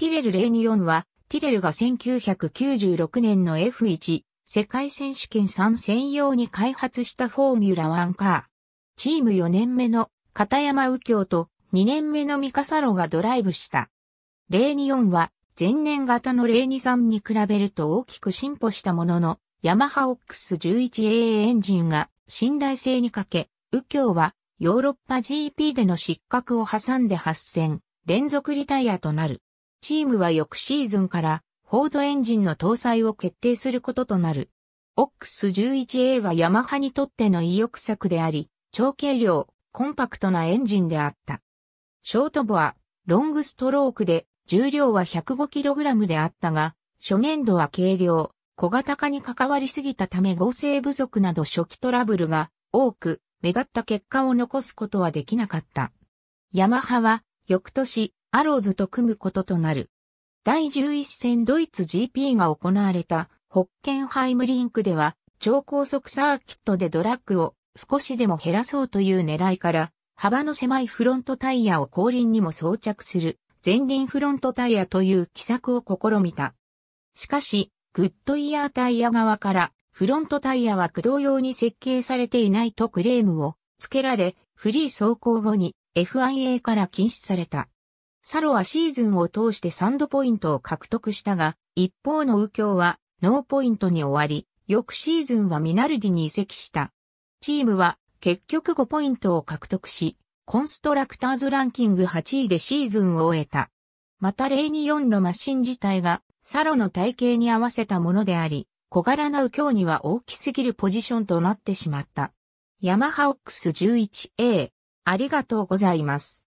ティレル・レ2ニンは、ティレルが1996年の F1 世界選手権3専用に開発したフォーミュラ1カー。チーム4年目の片山右京と2年目のミカサロがドライブした。レ2ニンは前年型のレ2ニ3に比べると大きく進歩したものの、ヤマハオックス 11AA エンジンが信頼性に欠け、右京はヨーロッパ GP での失格を挟んで8戦連続リタイアとなる。チームは翌シーズンからフォードエンジンの搭載を決定することとなる。オックス1 1 a はヤマハにとっての意欲作であり、超軽量、コンパクトなエンジンであった。ショートボア、ロングストロークで、重量は 105kg であったが、初年度は軽量、小型化に関わりすぎたため合成不足など初期トラブルが多く、目立った結果を残すことはできなかった。ヤマハは、翌年、アローズと組むこととなる。第11戦ドイツ GP が行われたホッケンハイムリンクでは超高速サーキットでドラッグを少しでも減らそうという狙いから幅の狭いフロントタイヤを後輪にも装着する前輪フロントタイヤという奇策を試みた。しかし、グッドイヤータイヤ側からフロントタイヤは駆動用に設計されていないとクレームをつけられ、フリー走行後に FIA から禁止された。サロはシーズンを通して3度ポイントを獲得したが、一方の右京はノーポイントに終わり、翌シーズンはミナルディに移籍した。チームは結局5ポイントを獲得し、コンストラクターズランキング8位でシーズンを終えた。また例に4のマシン自体がサロの体型に合わせたものであり、小柄な右京には大きすぎるポジションとなってしまった。ヤマハオックス 11A。ありがとうございます。